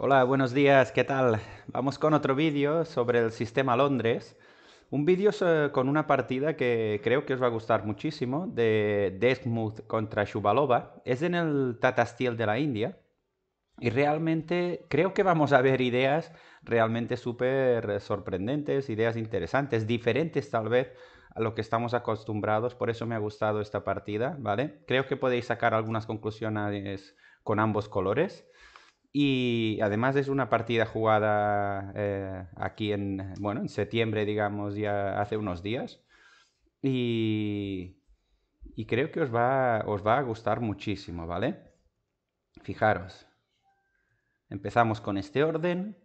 Hola, buenos días, ¿qué tal? Vamos con otro vídeo sobre el sistema Londres. Un vídeo eh, con una partida que creo que os va a gustar muchísimo, de Desmuth contra Shubalova. Es en el Tata Steel de la India. Y realmente creo que vamos a ver ideas realmente súper sorprendentes, ideas interesantes, diferentes tal vez a lo que estamos acostumbrados. Por eso me ha gustado esta partida, ¿vale? Creo que podéis sacar algunas conclusiones con ambos colores. Y además es una partida jugada eh, aquí en, bueno, en septiembre, digamos, ya hace unos días. Y, y creo que os va, a gustar muchísimo, ¿vale? Fijaros. Empezamos con este orden.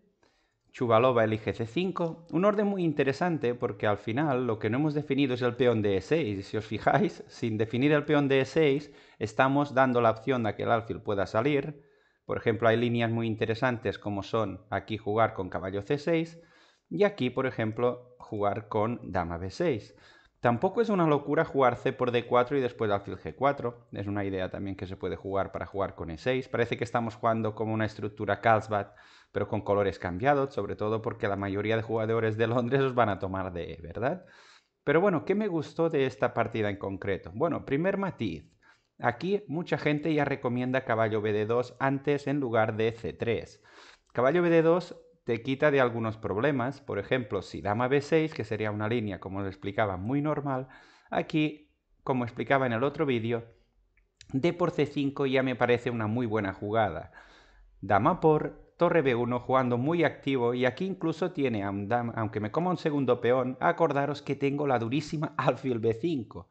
Chubalova elige C5. Un orden muy interesante porque al final lo que no hemos definido es el peón de E6. Si os fijáis, sin definir el peón de E6, estamos dando la opción de que el alfil pueda salir por ejemplo, hay líneas muy interesantes como son aquí jugar con caballo C6 y aquí, por ejemplo, jugar con dama B6. Tampoco es una locura jugar C por D4 y después alfil G4. Es una idea también que se puede jugar para jugar con E6. Parece que estamos jugando como una estructura Carlsbad, pero con colores cambiados, sobre todo porque la mayoría de jugadores de Londres os van a tomar de E, ¿verdad? Pero bueno, ¿qué me gustó de esta partida en concreto? Bueno, primer matiz. Aquí mucha gente ya recomienda caballo BD2 antes en lugar de C3. Caballo BD2 te quita de algunos problemas, por ejemplo, si dama B6, que sería una línea, como lo explicaba, muy normal, aquí, como explicaba en el otro vídeo, D por C5 ya me parece una muy buena jugada. Dama por, torre B1 jugando muy activo y aquí incluso tiene, aunque me coma un segundo peón, acordaros que tengo la durísima alfil B5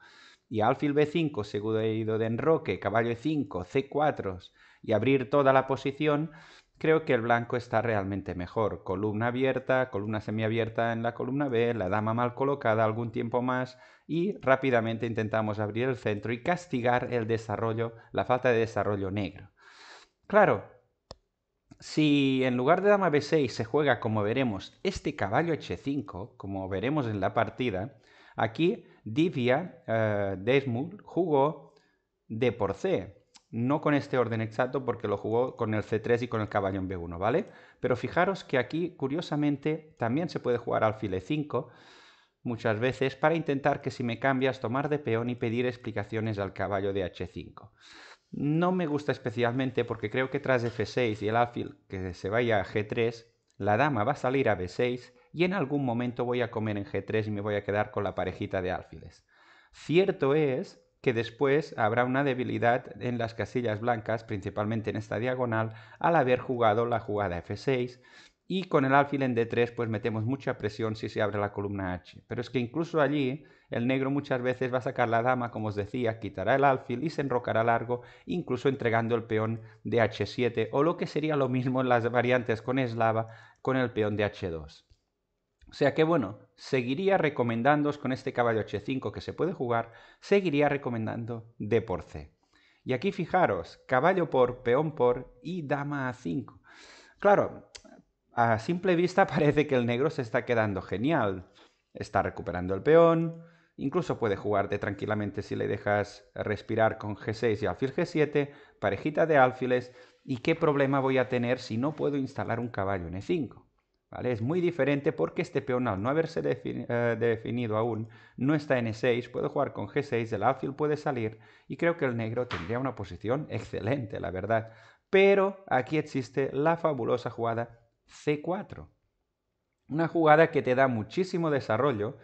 y alfil b5, ido de enroque, caballo e5, c4 y abrir toda la posición, creo que el blanco está realmente mejor. Columna abierta, columna semiabierta en la columna B, la dama mal colocada algún tiempo más y rápidamente intentamos abrir el centro y castigar el desarrollo, la falta de desarrollo negro. Claro, si en lugar de dama b6 se juega, como veremos, este caballo h5, como veremos en la partida, Aquí Divya eh, jugó d por C, no con este orden exacto porque lo jugó con el C3 y con el caballo en B1, ¿vale? Pero fijaros que aquí, curiosamente, también se puede jugar alfil E5 muchas veces para intentar que si me cambias tomar de peón y pedir explicaciones al caballo de H5. No me gusta especialmente porque creo que tras F6 y el alfil que se vaya a G3, la dama va a salir a B6 y en algún momento voy a comer en G3 y me voy a quedar con la parejita de alfiles. Cierto es que después habrá una debilidad en las casillas blancas, principalmente en esta diagonal, al haber jugado la jugada F6 y con el alfil en D3 pues metemos mucha presión si se abre la columna H. Pero es que incluso allí el negro muchas veces va a sacar la dama, como os decía, quitará el alfil y se enrocará largo, incluso entregando el peón de H7 o lo que sería lo mismo en las variantes con eslava con el peón de H2. O sea que bueno, seguiría recomendándos con este caballo H5 que se puede jugar, seguiría recomendando D por C. Y aquí fijaros, caballo por, peón por y dama a 5. Claro, a simple vista parece que el negro se está quedando genial. Está recuperando el peón, incluso puede jugarte tranquilamente si le dejas respirar con G6 y alfil G7, parejita de alfiles, y qué problema voy a tener si no puedo instalar un caballo en E5. Es muy diferente porque este peón al no haberse eh, definido aún no está en E6, puede jugar con G6, el alfil puede salir y creo que el negro tendría una posición excelente, la verdad. Pero aquí existe la fabulosa jugada C4. Una jugada que te da muchísimo desarrollo.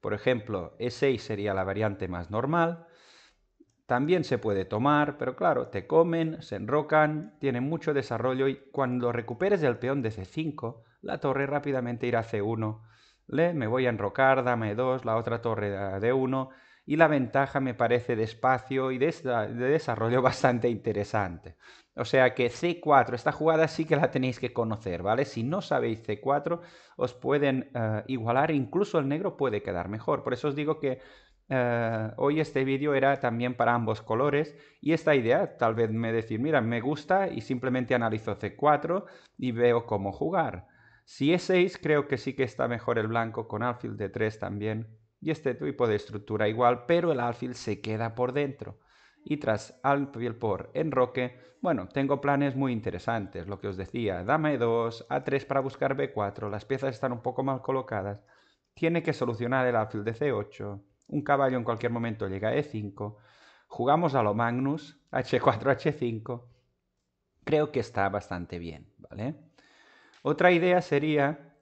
Por ejemplo, E6 sería la variante más normal. También se puede tomar, pero claro, te comen, se enrocan, tienen mucho desarrollo y cuando recuperes el peón de C5, la torre rápidamente irá a C1. Le, me voy a enrocar, dame 2, la otra torre de D1. Y la ventaja me parece de espacio y de, desarrollo bastante interesante. O sea que C4, esta jugada sí que la tenéis que conocer, ¿vale? Si no sabéis C4, os pueden eh, igualar, incluso el negro puede quedar mejor. Por eso os digo que eh, hoy este vídeo era también para ambos colores y esta idea, tal vez me decir, mira, me gusta y simplemente analizo C4 y veo cómo jugar. Si es 6, creo que sí que está mejor el blanco con alfil de 3 también. Y este tipo de estructura igual, pero el alfil se queda por dentro. Y tras alfil por enroque, bueno, tengo planes muy interesantes, lo que os decía, dama E2, A3 para buscar B4, las piezas están un poco mal colocadas, tiene que solucionar el alfil de C8, un caballo en cualquier momento llega a E5, jugamos a lo Magnus, H4, H5, creo que está bastante bien, ¿vale? Otra idea sería,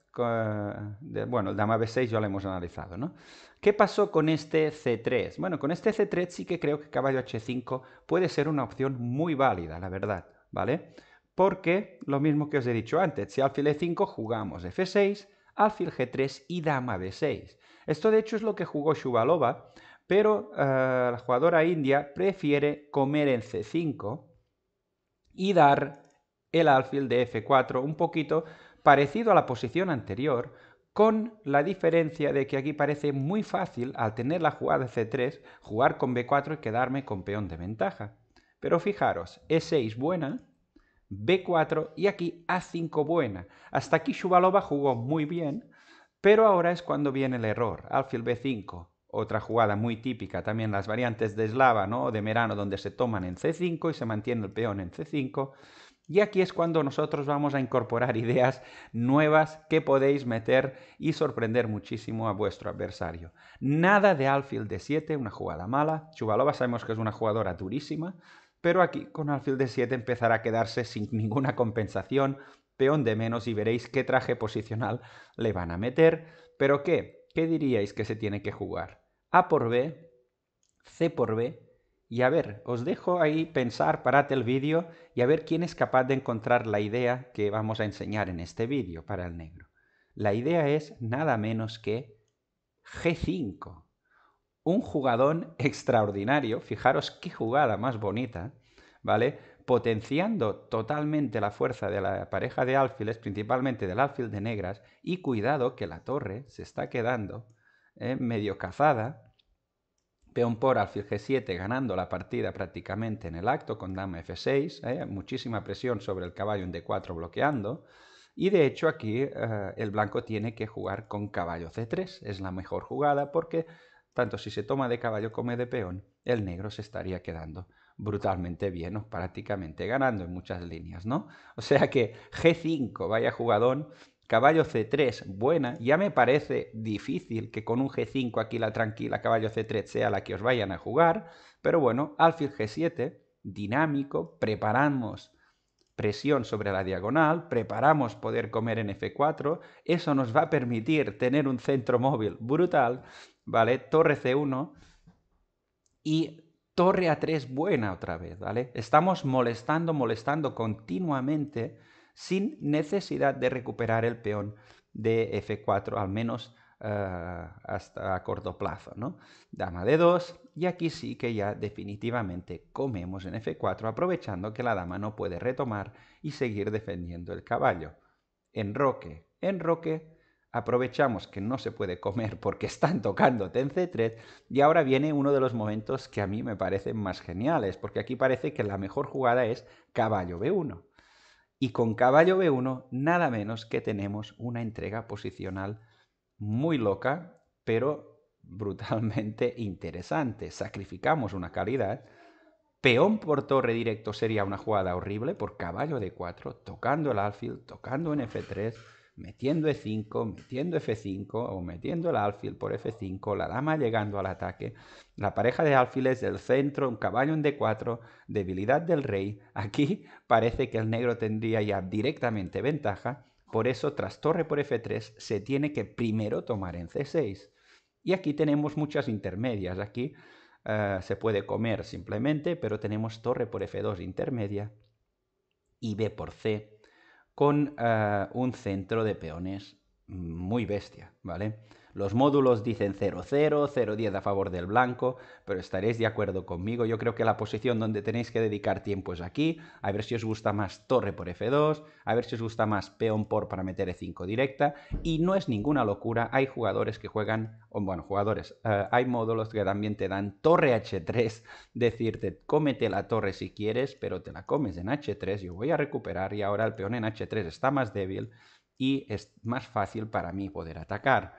bueno, el dama B6 ya lo hemos analizado, ¿no? ¿Qué pasó con este C3? Bueno, con este C3 sí que creo que caballo H5 puede ser una opción muy válida, la verdad, ¿vale? Porque lo mismo que os he dicho antes, si alfil E5 jugamos F6, alfil G3 y dama B6. Esto de hecho es lo que jugó Shubalova, pero eh, la jugadora india prefiere comer en C5 y dar el alfil de F4 un poquito parecido a la posición anterior, con la diferencia de que aquí parece muy fácil, al tener la jugada C3, jugar con B4 y quedarme con peón de ventaja. Pero fijaros, E6 buena, B4 y aquí A5 buena. Hasta aquí Shubalova jugó muy bien, pero ahora es cuando viene el error. Alfil B5, otra jugada muy típica, también las variantes de Slava, ¿no? de Merano, donde se toman en C5 y se mantiene el peón en C5. Y aquí es cuando nosotros vamos a incorporar ideas nuevas que podéis meter y sorprender muchísimo a vuestro adversario. Nada de alfil de 7, una jugada mala. Chubalova sabemos que es una jugadora durísima, pero aquí con alfil de 7 empezará a quedarse sin ninguna compensación, peón de menos y veréis qué traje posicional le van a meter. Pero ¿qué? ¿Qué diríais que se tiene que jugar? A por B, C por B, y a ver, os dejo ahí pensar, parad el vídeo y a ver quién es capaz de encontrar la idea que vamos a enseñar en este vídeo para el negro. La idea es nada menos que G5. Un jugadón extraordinario, fijaros qué jugada más bonita, ¿vale? Potenciando totalmente la fuerza de la pareja de alfiles, principalmente del alfil de negras, y cuidado que la torre se está quedando eh, medio cazada, peón por alfil g7 ganando la partida prácticamente en el acto con dama f6, ¿eh? muchísima presión sobre el caballo en d4 bloqueando, y de hecho aquí eh, el blanco tiene que jugar con caballo c3, es la mejor jugada porque tanto si se toma de caballo como de peón, el negro se estaría quedando brutalmente bien o prácticamente ganando en muchas líneas, ¿no? O sea que g5, vaya jugadón, caballo C3 buena, ya me parece difícil que con un G5 aquí la tranquila caballo C3 sea la que os vayan a jugar, pero bueno, alfil G7, dinámico, preparamos presión sobre la diagonal, preparamos poder comer en F4, eso nos va a permitir tener un centro móvil brutal, ¿vale? Torre C1 y torre A3 buena otra vez, ¿vale? Estamos molestando, molestando continuamente sin necesidad de recuperar el peón de F4, al menos ah, hasta a corto plazo. Dama de 2, y aquí sí que ya definitivamente comemos en F4, aprovechando que la dama no puede retomar y seguir defendiendo el caballo. Enroque, enroque, aprovechamos que no se puede comer porque están tocando en C3 y ahora viene uno de los momentos que a mí me parecen más geniales, porque aquí parece que la mejor jugada es caballo B1. Y con caballo B1 nada menos que tenemos una entrega posicional muy loca, pero brutalmente interesante. Sacrificamos una calidad. Peón por torre directo sería una jugada horrible por caballo D4, tocando el alfil, tocando en F3 metiendo E5, metiendo F5 o metiendo el alfil por F5, la dama llegando al ataque, la pareja de alfiles, el centro, un caballo en D4, debilidad del rey. Aquí parece que el negro tendría ya directamente ventaja, por eso tras torre por F3 se tiene que primero tomar en C6. Y aquí tenemos muchas intermedias, aquí eh, se puede comer simplemente, pero tenemos torre por F2 intermedia y B por C con eh, un centro de peones muy bestia, ¿vale? Los módulos dicen 0-0, 0-10 a favor del blanco, pero estaréis de acuerdo conmigo. Yo creo que la posición donde tenéis que dedicar tiempo es aquí. A ver si os gusta más torre por F2, a ver si os gusta más peón por para meter E5 directa. Y no es ninguna locura, hay jugadores que juegan, bueno, jugadores, eh, hay módulos que también te dan torre H3, decirte, cómete la torre si quieres, pero te la comes en H3, yo voy a recuperar y ahora el peón en H3 está más débil y es más fácil para mí poder atacar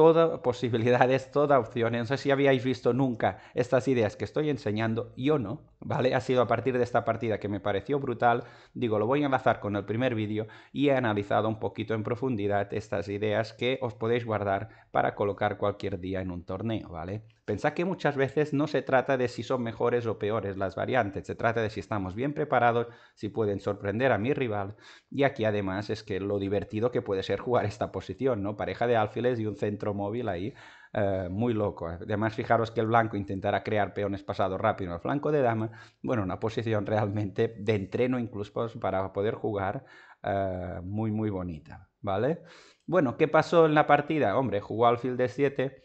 toda posibilidades, toda opción. No sé si habíais visto nunca estas ideas que estoy enseñando, yo no. ¿vale? Ha sido a partir de esta partida que me pareció brutal, digo, lo voy a enlazar con el primer vídeo y he analizado un poquito en profundidad estas ideas que os podéis guardar para colocar cualquier día en un torneo, ¿vale? Pensad que muchas veces no se trata de si son mejores o peores las variantes, se trata de si estamos bien preparados, si pueden sorprender a mi rival y aquí además es que lo divertido que puede ser jugar esta posición, ¿no? Pareja de alfiles y un centro móvil ahí eh, muy loco. Además, fijaros que el blanco intentará crear peones pasado rápido en el flanco de dama. Bueno, una posición realmente de entreno incluso para poder jugar eh, muy, muy bonita, ¿vale? Bueno, ¿qué pasó en la partida? Hombre, jugó al alfil de 7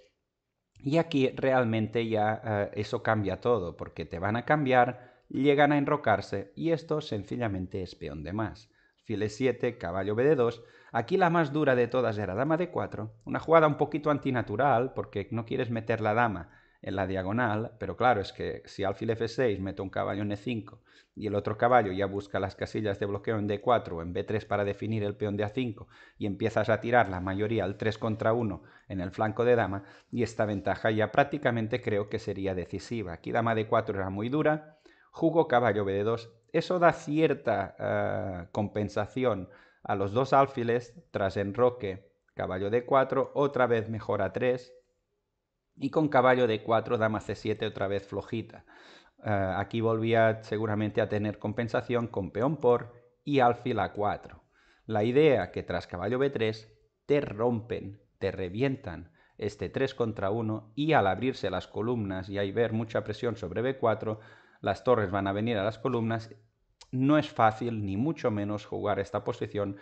y aquí realmente ya eh, eso cambia todo, porque te van a cambiar, llegan a enrocarse y esto sencillamente es peón de más. de 7, caballo b de 2 Aquí la más dura de todas era dama de 4, una jugada un poquito antinatural porque no quieres meter la dama en la diagonal, pero claro, es que si alfil f6 meto un caballo en e5 y el otro caballo ya busca las casillas de bloqueo en d4 o en b3 para definir el peón de a5 y empiezas a tirar la mayoría al 3 contra 1 en el flanco de dama y esta ventaja ya prácticamente creo que sería decisiva. Aquí dama de 4 era muy dura, jugó caballo b2, eso da cierta eh, compensación a los dos alfiles tras enroque, caballo de 4, otra vez mejor a 3, y con caballo de 4, dama c7 otra vez flojita. Eh, aquí volvía seguramente a tener compensación con peón por y alfil a 4. La idea que tras caballo b3 te rompen, te revientan este 3 contra 1 y al abrirse las columnas y ahí ver mucha presión sobre b4, las torres van a venir a las columnas no es fácil, ni mucho menos, jugar esta posición,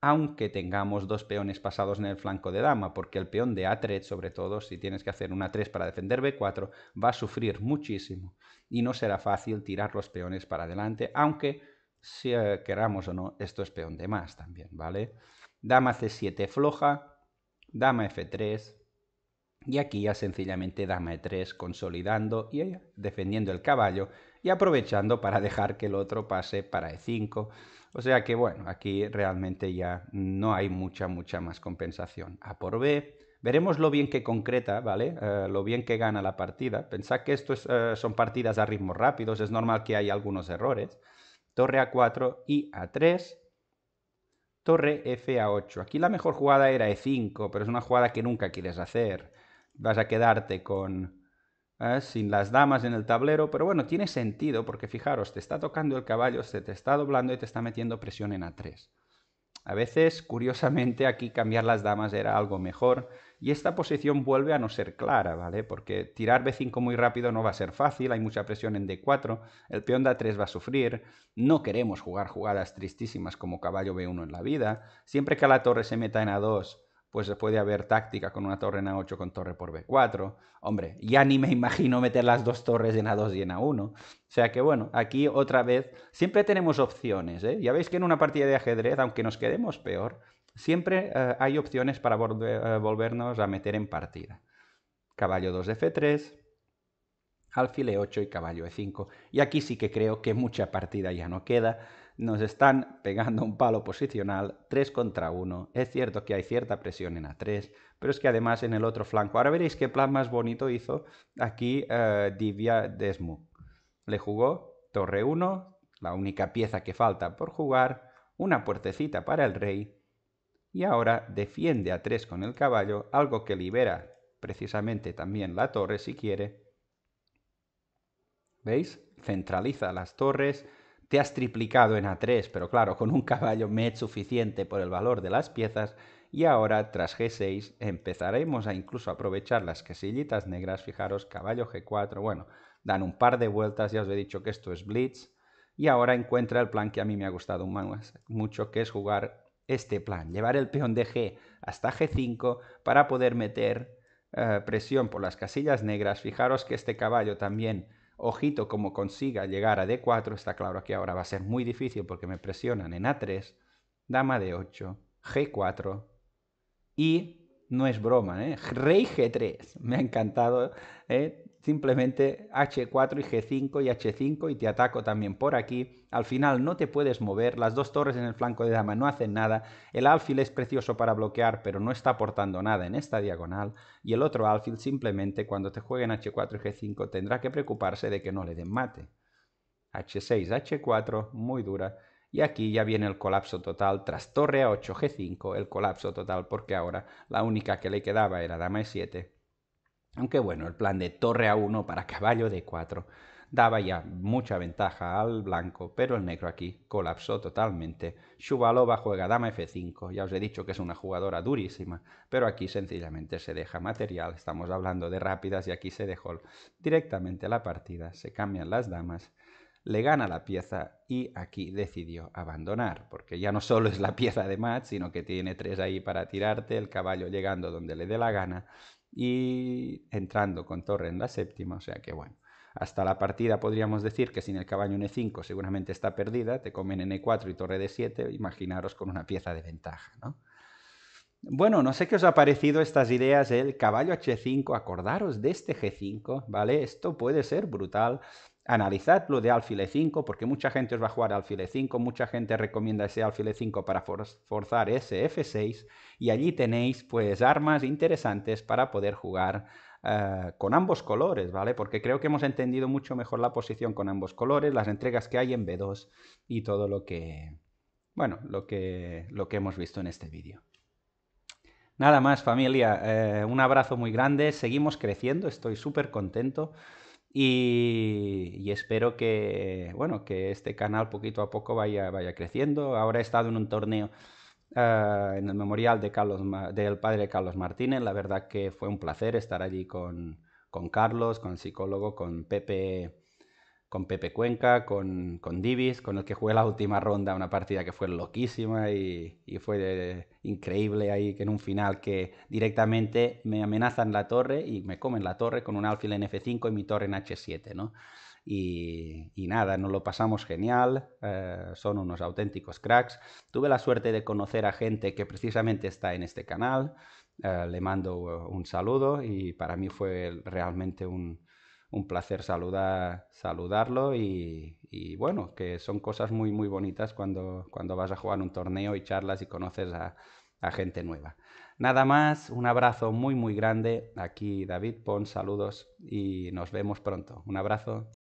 aunque tengamos dos peones pasados en el flanco de dama, porque el peón de A3, sobre todo, si tienes que hacer una 3 para defender B4, va a sufrir muchísimo y no será fácil tirar los peones para adelante, aunque, si eh, queramos o no, esto es peón de más también, ¿vale? Dama C7 floja, dama F3, y aquí ya sencillamente dama E3 consolidando y defendiendo el caballo y aprovechando para dejar que el otro pase para E5. O sea que bueno, aquí realmente ya no hay mucha, mucha más compensación. A por B, veremos lo bien que concreta, ¿vale? Eh, lo bien que gana la partida. Pensad que esto eh, son partidas a ritmos rápidos, es normal que haya algunos errores. Torre A4 y A3, torre F a 8. Aquí la mejor jugada era E5, pero es una jugada que nunca quieres hacer. Vas a quedarte con ¿eh? sin las damas en el tablero, pero bueno, tiene sentido porque fijaros, te está tocando el caballo, se te está doblando y te está metiendo presión en A3. A veces, curiosamente, aquí cambiar las damas era algo mejor y esta posición vuelve a no ser clara, ¿vale? Porque tirar B5 muy rápido no va a ser fácil, hay mucha presión en D4, el peón de A3 va a sufrir, no queremos jugar jugadas tristísimas como caballo B1 en la vida, siempre que la torre se meta en A2 pues puede haber táctica con una torre en A8 con torre por B4. Hombre, ya ni me imagino meter las dos torres en A2 y en A1. O sea que bueno, aquí otra vez, siempre tenemos opciones. ¿eh? Ya veis que en una partida de ajedrez, aunque nos quedemos peor, siempre eh, hay opciones para eh, volvernos a meter en partida. Caballo 2 de F3, alfil E8 y caballo E5. Y aquí sí que creo que mucha partida ya no queda nos están pegando un palo posicional 3 contra 1. Es cierto que hay cierta presión en A3, pero es que además en el otro flanco. Ahora veréis qué plan más bonito hizo aquí eh, Divya Desmu. Le jugó torre 1, la única pieza que falta por jugar, una puertecita para el rey, y ahora defiende a 3 con el caballo, algo que libera precisamente también la torre si quiere. ¿Veis? Centraliza las torres, te has triplicado en A3, pero claro, con un caballo MED suficiente por el valor de las piezas, y ahora tras G6 empezaremos a incluso aprovechar las casillitas negras, fijaros, caballo G4, bueno, dan un par de vueltas, ya os he dicho que esto es blitz, y ahora encuentra el plan que a mí me ha gustado mucho, que es jugar este plan, llevar el peón de G hasta G5 para poder meter eh, presión por las casillas negras, fijaros que este caballo también Ojito, como consiga llegar a D4, está claro que ahora va a ser muy difícil porque me presionan en A3, dama D8, G4 y no es broma, ¿eh? Rey G3. Me ha encantado ¿eh? simplemente H4 y G5 y H5 y te ataco también por aquí. Al final no te puedes mover, las dos torres en el flanco de dama no hacen nada, el alfil es precioso para bloquear pero no está aportando nada en esta diagonal y el otro alfil simplemente cuando te jueguen H4 y G5 tendrá que preocuparse de que no le den mate. H6, H4, muy dura. Y aquí ya viene el colapso total tras torre a 8, G5, el colapso total porque ahora la única que le quedaba era dama E7 aunque bueno, el plan de torre a 1 para caballo de 4 daba ya mucha ventaja al blanco, pero el negro aquí colapsó totalmente. Shubalova juega dama f5, ya os he dicho que es una jugadora durísima, pero aquí sencillamente se deja material, estamos hablando de rápidas y aquí se dejó directamente la partida, se cambian las damas, le gana la pieza y aquí decidió abandonar, porque ya no solo es la pieza de mat, sino que tiene tres ahí para tirarte, el caballo llegando donde le dé la gana y entrando con torre en la séptima, o sea que bueno, hasta la partida podríamos decir que sin el caballo en e5 seguramente está perdida, te comen en e4 y torre de 7, imaginaros con una pieza de ventaja, ¿no? Bueno, no sé qué os ha parecido estas ideas, el caballo h5, acordaros de este g5, ¿vale? Esto puede ser brutal, analizad lo de alfile 5 porque mucha gente os va a jugar alfile 5 mucha gente recomienda ese alfile 5 para forzar ese f6, y allí tenéis pues armas interesantes para poder jugar eh, con ambos colores, ¿vale? Porque creo que hemos entendido mucho mejor la posición con ambos colores, las entregas que hay en B2 y todo lo que, bueno, lo que, lo que hemos visto en este vídeo. Nada más familia, eh, un abrazo muy grande, seguimos creciendo, estoy súper contento. Y, espero que, bueno, que este canal poquito a poco vaya, vaya creciendo. Ahora he estado en un torneo ah, en el memorial de Carlos, del padre Carlos Martínez. La verdad que fue un placer estar allí con, con Carlos, con el psicólogo, con Pepe con Pepe Cuenca, con, con, Divis, con el que jugué la última ronda, una partida que fue loquísima y, fue de, increíble ahí que en un final que directamente me amenazan la torre y me comen la torre con un alfil en F5 y mi torre en H7, ¿no? Y, nada, nos lo pasamos genial, eh, son unos auténticos cracks. Tuve la suerte de conocer a gente que precisamente está en este canal, eh, le mando un saludo y para mí fue realmente un, un placer saludar, saludarlo y, bueno, que son cosas muy, muy bonitas cuando, cuando vas a jugar un torneo y charlas y conoces a, gente nueva. Nada más, un abrazo muy, muy grande. Aquí David Pons, saludos y nos vemos pronto. Un abrazo.